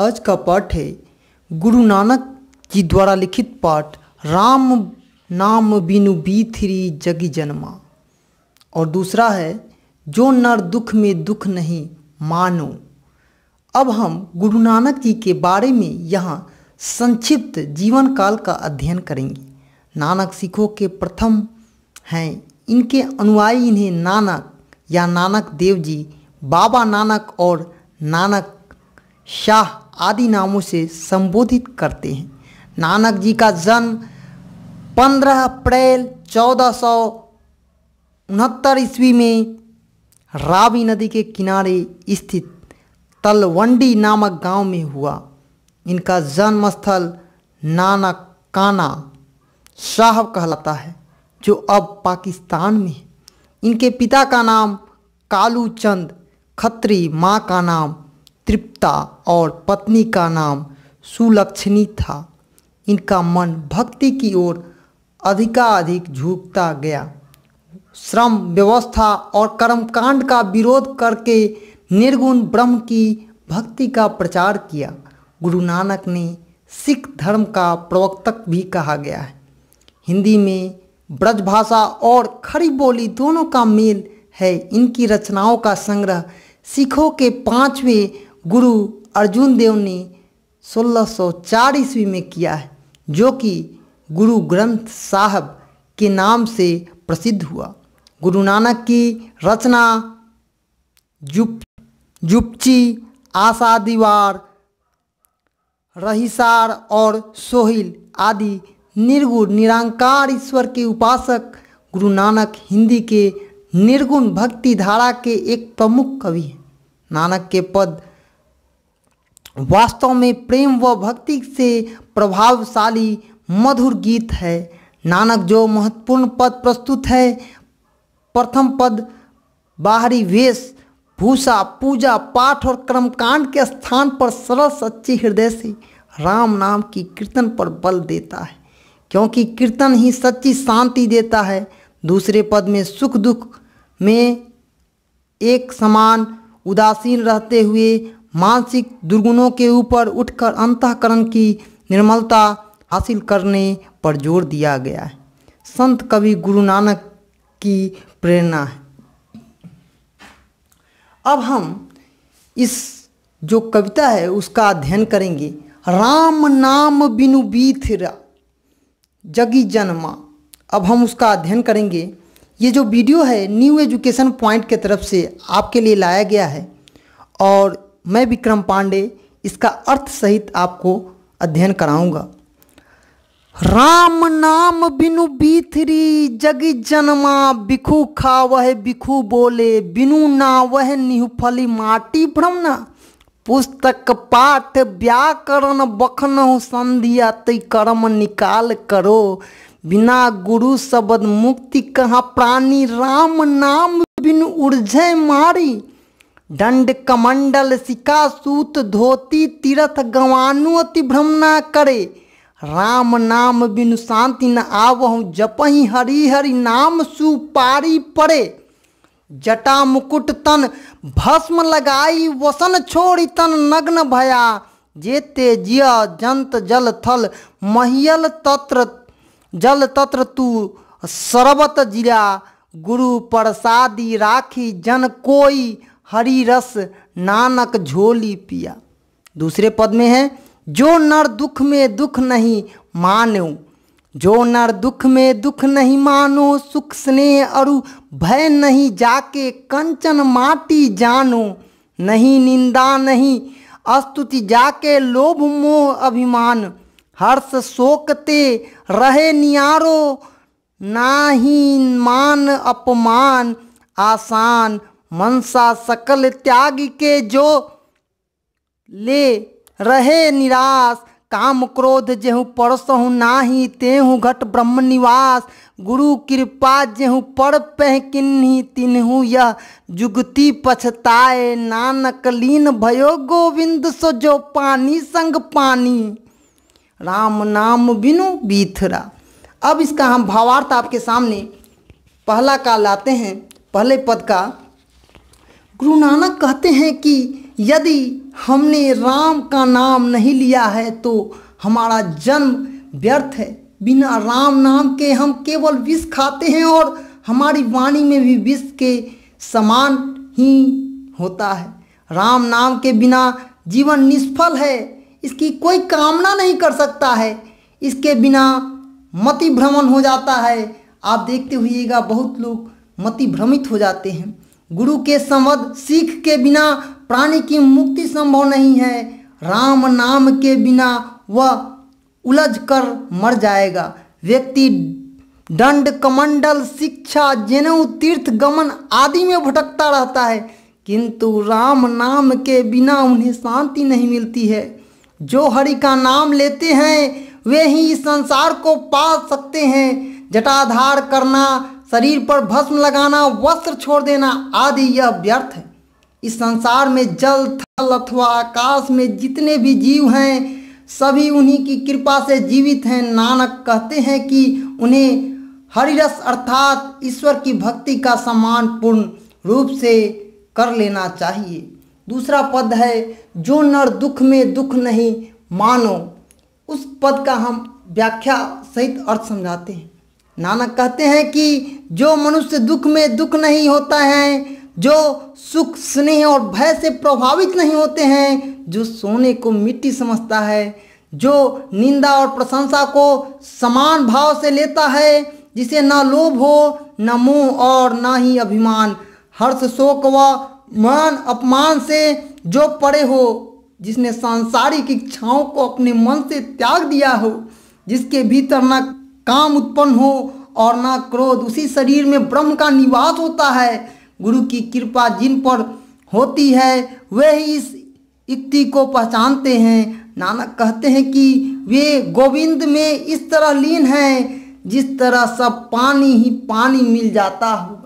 आज का पाठ है गुरु नानक जी द्वारा लिखित पाठ राम नाम बिनु थ्री जग जन्मा और दूसरा है जो नर दुख में दुख नहीं मानो अब हम गुरु नानक जी के बारे में यहाँ संक्षिप्त जीवन काल का अध्ययन करेंगे नानक सिखों के प्रथम हैं इनके अनुयायी इन्हें नानक या नानक देव जी बाबा नानक और नानक शाह आदि नामों से संबोधित करते हैं नानक जी का जन्म 15 अप्रैल चौदह सौ उनहत्तर ईस्वी में रावी नदी के किनारे स्थित तलवंडी नामक गांव में हुआ इनका जन्मस्थल नानक काना शाह कहलाता है जो अब पाकिस्तान में है इनके पिता का नाम कालू चंद खत्री माँ का नाम तृप्ता और पत्नी का नाम सुलक्षणी था इनका मन भक्ति की ओर अधिकाधिक झुकता गया श्रम व्यवस्था और कर्मकांड का विरोध करके निर्गुण ब्रह्म की भक्ति का प्रचार किया गुरु नानक ने सिख धर्म का प्रवक्तक भी कहा गया है हिंदी में ब्रजभाषा और खड़ी बोली दोनों का मेल है इनकी रचनाओं का संग्रह सिखों के पांचवें गुरु अर्जुन देव ने 1604 ईस्वी में किया है जो कि गुरु ग्रंथ साहब के नाम से प्रसिद्ध हुआ गुरु नानक की रचना जुप जुपची आशा दीवार रहीसार और सोहिल आदि निर्गुण निरंकार ईश्वर के उपासक गुरु नानक हिंदी के निर्गुण भक्ति धारा के एक प्रमुख कवि हैं नानक के पद वास्तव में प्रेम व भक्ति से प्रभावशाली मधुर गीत है नानक जो महत्वपूर्ण पद प्रस्तुत है प्रथम पद बाहरी वेश भूषा पूजा पाठ और कर्मकांड के स्थान पर सरल सच्चे हृदय से राम नाम की कीर्तन पर बल देता है क्योंकि कीर्तन ही सच्ची शांति देता है दूसरे पद में सुख दुख में एक समान उदासीन रहते हुए मानसिक दुर्गुणों के ऊपर उठकर अंतकरण की निर्मलता हासिल करने पर जोर दिया गया है संत कवि गुरु नानक की प्रेरणा है अब हम इस जो कविता है उसका अध्ययन करेंगे राम नाम बिनु बीथरा जगी जन्मा अब हम उसका अध्ययन करेंगे ये जो वीडियो है न्यू एजुकेशन पॉइंट के तरफ से आपके लिए लाया गया है और मैं विक्रम पांडे इसका अर्थ सहित आपको अध्ययन कराऊंगा राम नाम बिनु बीथरी जग जन्मा बिखु खा वह बिखु बोले बिनु ना वह निहुफली माटी भ्रमना पुस्तक पाठ व्याकरण बखन संधिया तय कर्म निकाल करो बिना गुरु शब्द मुक्ति कहाँ प्राणी राम नाम बिनु उर्जय मारी दंड कमंडल सिका सूत धोती तीरथ गवानु अति भ्रमणा करे राम नाम बिनु शांति न आवहु जपहि हरि हरि नाम सुपारी पड़े जटा मुकुट तन भस्म लगाई वसन छोड़ी तन नग्न भया जेते जिया जंत जल थल महियल तत्र जल तत्र तू सरबत जिरा गुरु प्रसादी राखी जन कोई हरी रस नानक झोली पिया दूसरे पद में है जो नर दुख में दुख नहीं मानो जो नर दुख में दुख नहीं मानो सुख स्नेह अरु भय नहीं जाके कंचन माटी जानो नहीं निंदा नहीं अस्तुति जाके लोभ मोह अभिमान हर्ष शोकते रहे नियारो ना ही मान अपमान आसान मनसा सकल त्याग के जो ले रहे निराश काम क्रोध जेहूँ परसहु नाही तेहूँ घट ब्रह्म निवास गुरु कृपा जेहूँ पर पह किन्ही तिन्हू यह जुगती पछताए नानक लीन भयो गोविंद सो जो पानी संग पानी राम नाम बिनु बीथरा अब इसका हम भावार्थ आपके सामने पहला का लाते हैं पहले पद का गुरु नानक कहते हैं कि यदि हमने राम का नाम नहीं लिया है तो हमारा जन्म व्यर्थ है बिना राम नाम के हम केवल विष खाते हैं और हमारी वाणी में भी विष के समान ही होता है राम नाम के बिना जीवन निष्फल है इसकी कोई कामना नहीं कर सकता है इसके बिना मति भ्रमण हो जाता है आप देखते हुएगा बहुत लोग मति भ्रमित हो जाते हैं गुरु के संबंध सीख के बिना प्राणी की मुक्ति संभव नहीं है राम नाम के बिना वह उलझ कर मर जाएगा व्यक्ति दंड कमंडल शिक्षा जनेऊ तीर्थ गमन आदि में भटकता रहता है किंतु राम नाम के बिना उन्हें शांति नहीं मिलती है जो हरि का नाम लेते हैं वे ही संसार को पा सकते हैं जटाधार करना शरीर पर भस्म लगाना वस्त्र छोड़ देना आदि यह व्यर्थ है इस संसार में जल थल अथवा आकाश में जितने भी जीव हैं सभी उन्हीं की कृपा से जीवित हैं नानक कहते हैं कि उन्हें हरिरस अर्थात ईश्वर की भक्ति का सम्मान पूर्ण रूप से कर लेना चाहिए दूसरा पद है जो नर दुख में दुख नहीं मानो उस पद का हम व्याख्या सहित अर्थ समझाते हैं नानक कहते हैं कि जो मनुष्य दुख में दुख नहीं होता है जो सुख स्नेह और भय से प्रभावित नहीं होते हैं जो सोने को मिट्टी समझता है जो निंदा और प्रशंसा को समान भाव से लेता है जिसे ना लोभ हो न मोह और ना ही अभिमान हर्ष शोक व मान अपमान से जो पड़े हो जिसने सांसारिक इच्छाओं को अपने मन से त्याग दिया हो जिसके भीतर न काम उत्पन्न हो और ना क्रोध उसी शरीर में ब्रह्म का निवास होता है गुरु की कृपा जिन पर होती है वे ही इस युक्ति को पहचानते हैं नानक कहते हैं कि वे गोविंद में इस तरह लीन हैं जिस तरह सब पानी ही पानी मिल जाता हो